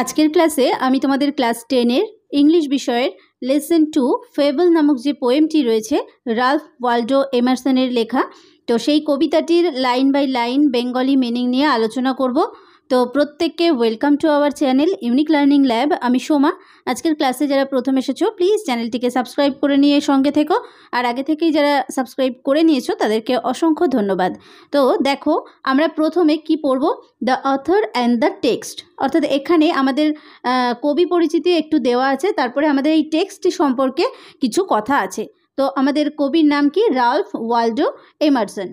আজকের ক্লাসে আমি তোমাদের ক্লাস টেনের ইংলিশ বিষয়ের লেসন টু ফেবল নামক যে পোয়েমটি রয়েছে রাল্ফ ওয়াল্ডো এমারসনের লেখা তো সেই কবিতাটির line by line Bengali meaning নিয়ে আলোচনা করব তো প্রত্যেককে welcome to our channel unique learning lab আমি সোমা আজকের ক্লাসে যারা প্রথম এসেছো প্লিজ চ্যানেলটিকে সাবস্ক্রাইব করে নিয়ে সঙ্গে থেকো আর আগে থেকেই যারা সাবস্ক্রাইব করে নিয়েছো তাদেরকে অসংখ্য ধন্যবাদ তো দেখো আমরা প্রথমে কি পড়ব the author and the text অর্থাৎ এখানে আমাদের কবি পরিচিতি একটু দেওয়া আছে তারপরে আমাদের এই টেক্সটটি সম্পর্কে কিছু কথা আছে তো আমাদের কবির নাম কি রাল্ফ ওয়াল্ডো এমারসন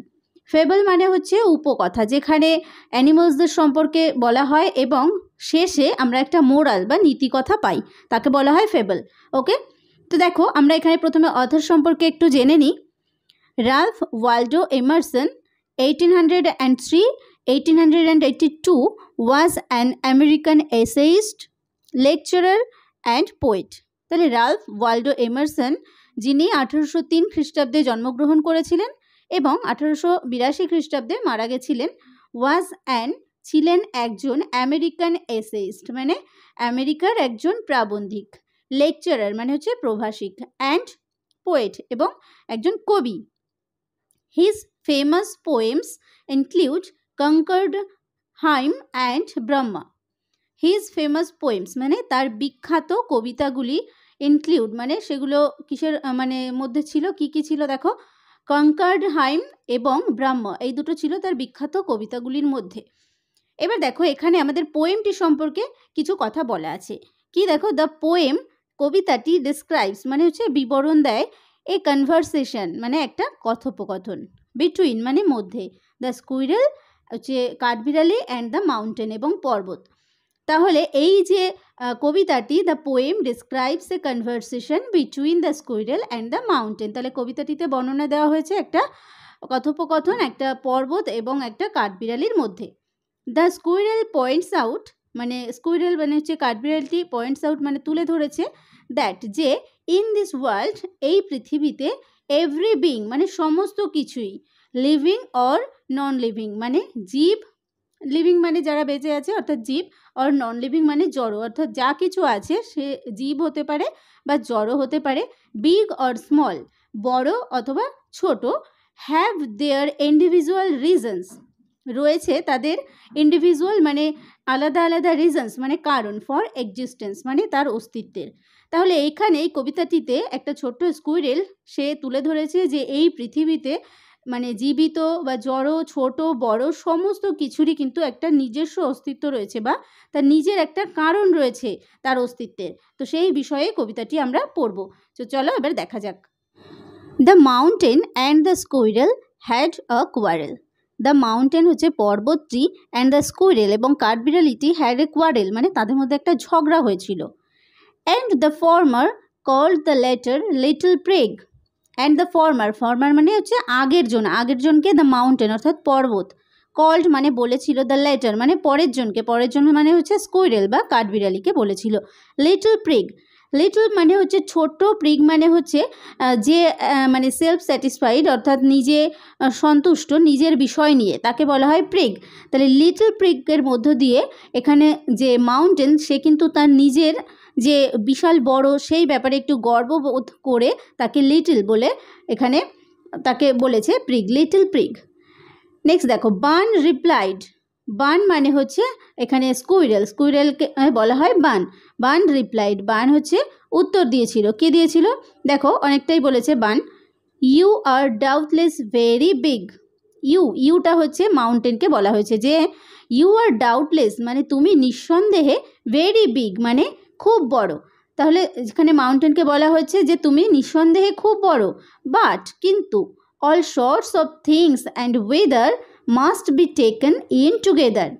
ফেবল মানে হচ্ছে উপকথা যেখানে অ্যানিমালসদের সম্পর্কে বলা হয় এবং শেষে আমরা একটা মোরাল বা নীতিকথা পাই তাকে বলা হয় ফেবল ওকে তো দেখো আমরা এখানে প্রথমে অথর সম্পর্কে একটু জেনে নিই Ralph Waldo Emerson eighteen hundred and three eighteen hundred and eighty two was an American essayist lecturer and poet তাহলে রালফ ওয়াল্ডো এমারসন যিনি আঠেরোশো তিন খ্রিস্টাব্দে জন্মগ্রহণ করেছিলেন এবং আঠারোশো বিরাশি খ্রিস্টাব্দে মারা গেছিলেন ওয়াজ অ্যান্ড ছিলেন একজন আমেরিকান এসেইস্ট মানে আমেরিকার একজন প্রাবন্ধিক লেকচারার মানে হচ্ছে প্রভাষিক অ্যান্ড পোয়েট এবং একজন কবি his famous poems include Concord Hymn and Brahma his famous poems মানে তার বিখ্যাত কবিতাগুলি ইনক্লুড মানে সেগুলো কিসের মানে মধ্যে ছিল কি কি ছিল দেখো কঙ্কার্ড হাইম এবং ব্রাহ্ম এই দুটো ছিল তার বিখ্যাত কবিতাগুলির মধ্যে এবার দেখো এখানে আমাদের পোয়েমটি সম্পর্কে কিছু কথা বলা আছে কি দেখো দ্য পোয়েম কবিতাটি ডিসক্রাইবস মানে হচ্ছে বিবরণ দেয় এ কনভারসেশন মানে একটা কথোপকথন বিটুইন মানে মধ্যে দ্য স্কুইরেল হচ্ছে কাঠবিড়ালি অ্যান্ড দ্য মাউন্টেন এবং পর্বত তাহলে এই যে কবিতাটি the poem describes a conversation between the squirrel and the mountain তাহলে কবিতাটিতে বর্ণনা দেওয়া হয়েছে একটা কথোপকথন একটা পর্বত এবং একটা কাঠবিড়ালির মধ্যে দ্য স্কুইরেল পয়েন্টস আউট মানে স্কুইরেল মানে হচ্ছে কাঠবিড়ালটি পয়েন্টস আউট মানে তুলে ধরেছে দ্যাট যে ইন দিস ওয়ার্ল্ড এই পৃথিবীতে এভরি বিং মানে সমস্ত কিছুই লিভিং অর নন লিভিং মানে জীব লিভিং মানে যারা বেঁচে আছে অর্থাৎ জীব আর নন লিভিং মানে জড়ো অর্থাৎ যা কিছু আছে সে জীব হতে পারে বা জড়ো হতে পারে বিগ অর স্মল বড় অথবা ছোট হ্যাভ দেয়ার ইন্ডিভিজুয়াল রিজনস রয়েছে তাদের ইন্ডিভিজুয়াল মানে আলাদা আলাদা রিজনস মানে কারণ ফর এক্সিস্টেন্স মানে তার অস্তিত্বের তাহলে এইখানে এই কবিতাটিতে একটা ছোট্ট স্কুইরেল সে তুলে ধরেছে যে এই পৃথিবীতে মানে জীবিত বা জড়ো ছোট বড় সমস্ত কিছুরই কিন্তু একটা নিজস্ব অস্তিত্ব রয়েছে বা তার নিজের একটা কারণ রয়েছে তার অস্তিত্বের তো সেই বিষয়ে কবিতাটি আমরা পড়ব তো চলো এবার দেখা যাক the mountain and the squirrel had a quarrel the mountain হচ্ছে পর্বতটি অ্যান্ড দ্য স্কুইরেল এবং কার্বিরালিটি হ্যাড এ কোয়ারেল মানে তাদের মধ্যে একটা ঝগড়া হয়েছিল and the former called the latter little prig and the former former মানে হচ্ছে আগের জন আগের জনকে দ্য মাউন্টেন অর্থাৎ পর্বত কল্ড মানে বলেছিল দ্য লেটার মানে পরের জনকে পরের জন মানে হচ্ছে স্কুইরেল বা কাঠবিড়ালিকে বলেছিল লিটল প্রিগ লিটল মানে হচ্ছে ছোট প্রিগ মানে হচ্ছে যে মানে সেলফ স্যাটিসফাইড অর্থাৎ নিজে সন্তুষ্ট নিজের বিষয় নিয়ে তাকে বলা হয় প্রিগ তাহলে লিটল প্রিগের মধ্য দিয়ে এখানে যে মাউন্টেন সে কিন্তু তার নিজের যে বিশাল বড় সেই ব্যাপারে একটু গর্ববোধ করে তাকে লিটল বলে এখানে তাকে বলেছে প্রিগ লিটল প্রিগ নেক্সট দেখো বান রিপ্লাইড বান মানে হচ্ছে এখানে স্কুইরেল স্কুইরেলকে বলা হয় বান বান রিপ্লাইড বান হচ্ছে উত্তর দিয়েছিল কে দিয়েছিল দেখো অনেকটাই বলেছে Bun you are doubtless very big you ইউটা হচ্ছে মাউন্টেনকে বলা হয়েছে যে ইউ আর ডাউটলেস মানে তুমি নিঃসন্দেহে ভেরি বিগ মানে খুব বড় তাহলে এখানে মাউন্টেনকে বলা হয়েছে যে তুমি নিঃসন্দেহে খুব বড় বাট কিন্তু all sorts of things and weather must be taken in together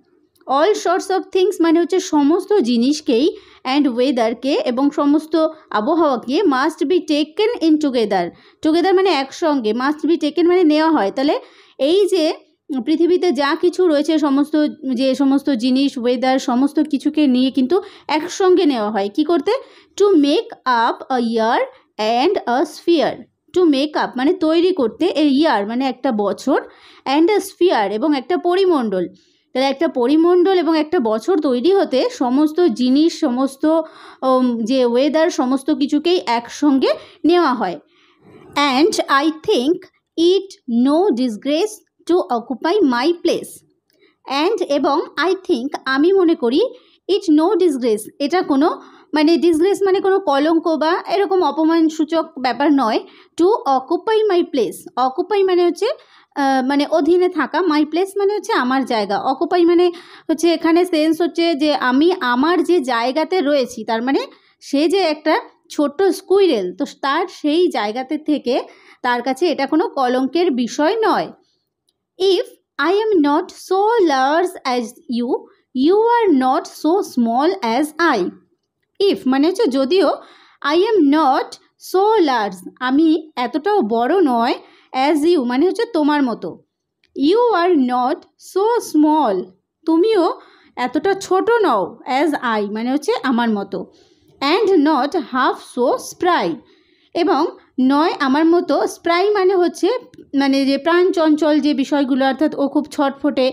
all sorts of things মানে হচ্ছে সমস্ত জিনিসকেই অ্যান্ড ওয়েদারকে এবং সমস্ত আবহাওয়াকে must be taken in together together মানে একসঙ্গে মাস্ট বি টেকেন মানে নেওয়া হয় তাহলে এই যে পৃথিবীতে যা কিছু রয়েছে সমস্ত যে সমস্ত জিনিস ওয়েদার সমস্ত কিছুকে নিয়ে কিন্তু একসঙ্গে নেওয়া হয় কি করতে to make up a year and a sphere to make up মানে তৈরি করতে এ ইয়ার মানে একটা বছর অ্যান্ড আ স্ফিয়ার এবং একটা পরিমণ্ডল তাহলে একটা পরিমণ্ডল এবং একটা বছর তৈরি হতে সমস্ত জিনিস সমস্ত যে ওয়েদার সমস্ত কিছুকেই একসঙ্গে নেওয়া হয় and I think it no disgrace to occupy my place and এবং আই থিঙ্ক আমি মনে করি ইট নো ডিসগ্রেস এটা কোনো মানে ডিসগ্রেস মানে কোনো কলঙ্ক বা এরকম অপমানসূচক ব্যাপার নয় to occupy my place occupy মানে হচ্ছে মানে অধীনে থাকা মাই প্লেস মানে হচ্ছে আমার জায়গা অকুপাই মানে হচ্ছে এখানে সেন্স হচ্ছে যে আমি আমার যে জায়গাতে রয়েছি তার মানে সে যে একটা ছোট্ট স্কুইরেল তো তার সেই জায়গাতে থেকে তার কাছে এটা কোনো কলঙ্কের বিষয় নয় If I am not so large as you, you are not so small as I if মানে হচ্ছে যদিও I am not so large আমি এতটাও বড় নয় অ্যাজ ইউ মানে হচ্ছে তোমার মতো you are not so small তুমিও এতটা ছোট নও অ্যাজ আই মানে হচ্ছে আমার মতো and not half so spry এবং নয় আমার মতো স্প্রাই মানে হচ্ছে মানে যে প্রাণ চঞ্চল যে বিষয়গুলো অর্থাৎ ও খুব ছটফটে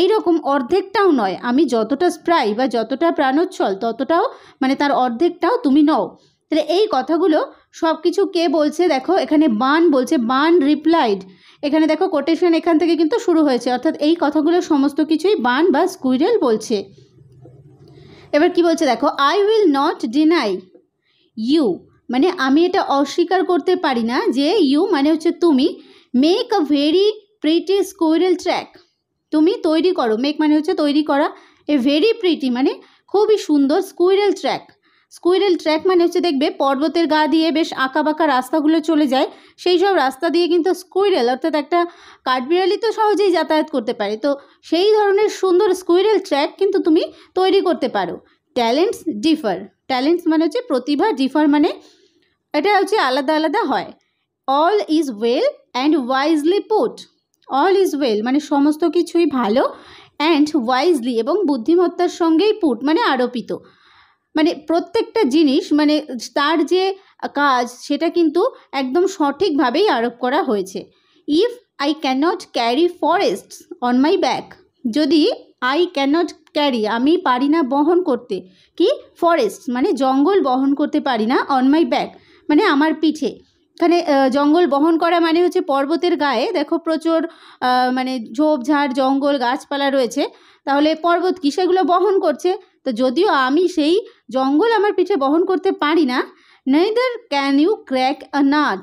এই রকম অর্ধেকটাও নয় আমি যতটা স্প্রাই বা যতটা প্রাণোচ্ছল ততটাও মানে তার অর্ধেকটাও তুমি নও তাহলে এই কথাগুলো সব কিছু কে বলছে দেখো এখানে বান বলছে বান রিপ্লাইড এখানে দেখো কোটেশন এখান থেকে কিন্তু শুরু হয়েছে অর্থাৎ এই কথাগুলো সমস্ত কিছুই বান বা স্কুইরেল বলছে এবার কি বলছে দেখো I will not deny you মানে আমি এটা অস্বীকার করতে পারি না যে ইউ মানে হচ্ছে তুমি make a very pretty squirrel track তুমি তৈরি করো মেক মানে হচ্ছে তৈরি করা এ ভেরি প্রিটি মানে খুবই সুন্দর স্কুইরেল ট্র্যাক স্কুইরেল ট্র্যাক মানে হচ্ছে দেখবে পর্বতের গা দিয়ে বেশ আঁকা বাঁকা রাস্তাগুলো চলে যায় সেই সব রাস্তা দিয়ে কিন্তু স্কুইরেল অর্থাৎ একটা কাঠবিড়ালি তো সহজেই যাতায়াত করতে পারে তো সেই ধরনের সুন্দর স্কুইরেল ট্র্যাক কিন্তু তুমি তৈরি করতে পারো ট্যালেন্টস ডিফার ট্যালেন্টস মানে হচ্ছে প্রতিভা ডিফার মানে এটা হচ্ছে আলাদা আলাদা হয় all is well and wisely put all is well মানে সমস্ত কিছুই ভালো অ্যান্ড ওয়াইজলি এবং বুদ্ধিমত্তার সঙ্গেই পুট মানে আরোপিত মানে প্রত্যেকটা জিনিস মানে তার যে কাজ সেটা কিন্তু একদম সঠিকভাবেই আরোপ করা হয়েছে if I cannot carry forest on my back যদি আই ক্যানট ক্যারি আমি পারি না বহন করতে কি ফরেস্ট মানে জঙ্গল বহন করতে পারি না অন মাই ব্যাক মানে আমার পিঠে এখানে জঙ্গল বহন করা মানে হচ্ছে পর্বতের গায়ে দেখো প্রচুর মানে ঝোপঝাড় জঙ্গল গাছপালা রয়েছে তাহলে পর্বত কি সেগুলো বহন করছে তো যদিও আমি সেই জঙ্গল আমার পিঠে বহন করতে পারি না neither can you crack a nut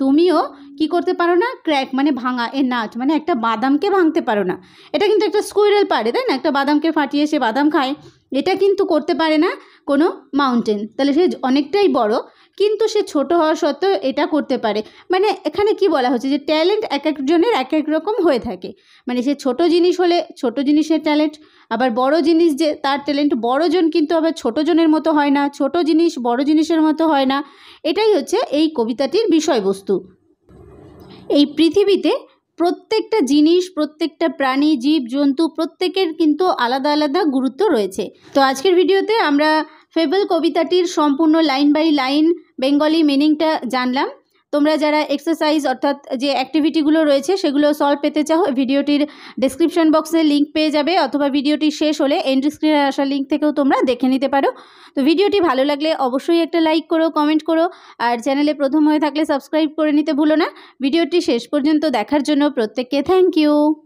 তুমিও কি করতে পারো না ক্র্যাক মানে ভাঙা এ নাট মানে একটা বাদামকে ভাঙতে পারো না এটা কিন্তু একটা স্কুইরেল পারে তাই না একটা বাদামকে ফাটিয়ে সে বাদাম খায় এটা কিন্তু করতে পারে না কোনো মাউন্টেন তাহলে সে অনেকটাই বড় কিন্তু সে ছোট হওয়া সত্ত্বেও এটা করতে পারে মানে এখানে কি বলা হচ্ছে যে ট্যালেন্ট এক একজনের এক এক রকম হয়ে থাকে মানে সে ছোট জিনিস হলে ছোট জিনিসের ট্যালেন্ট আবার বড় জিনিস যে তার ট্যালেন্ট বড়জন কিন্তু আবার ছোট জনের মতো হয় না ছোট জিনিস বড় জিনিসের মতো হয় না এটাই হচ্ছে এই কবিতাটির বিষয়বস্তু এই পৃথিবীতে প্রত্যেকটা জিনিস প্রত্যেকটা প্রাণী জীব জন্তু প্রত্যেকের কিন্তু আলাদা আলাদা গুরুত্ব রয়েছে তো আজকের ভিডিওতে আমরা ফেবল কবিতাটির সম্পূর্ণ লাইন বাই লাইন বেঙ্গলি মিনিংটা জানলাম তোমরা যারা এক্সারসাইজ অর্থাৎ যে অ্যাক্টিভিটিগুলো রয়েছে সেগুলো সলভ পেতে চাও ভিডিওটির ডিসক্রিপশন বক্সে লিঙ্ক পেয়ে যাবে অথবা ভিডিওটি শেষ হলে এন্ড স্ক্রিনে আসা লিঙ্ক থেকেও তোমরা দেখে নিতে পারো তো ভিডিওটি ভালো লাগলে অবশ্যই একটা লাইক করো কমেন্ট করো আর চ্যানেলে প্রথম হয়ে থাকলে সাবস্ক্রাইব করে নিতে ভুলো না ভিডিওটি শেষ পর্যন্ত দেখার জন্য প্রত্যেককে থ্যাংক ইউ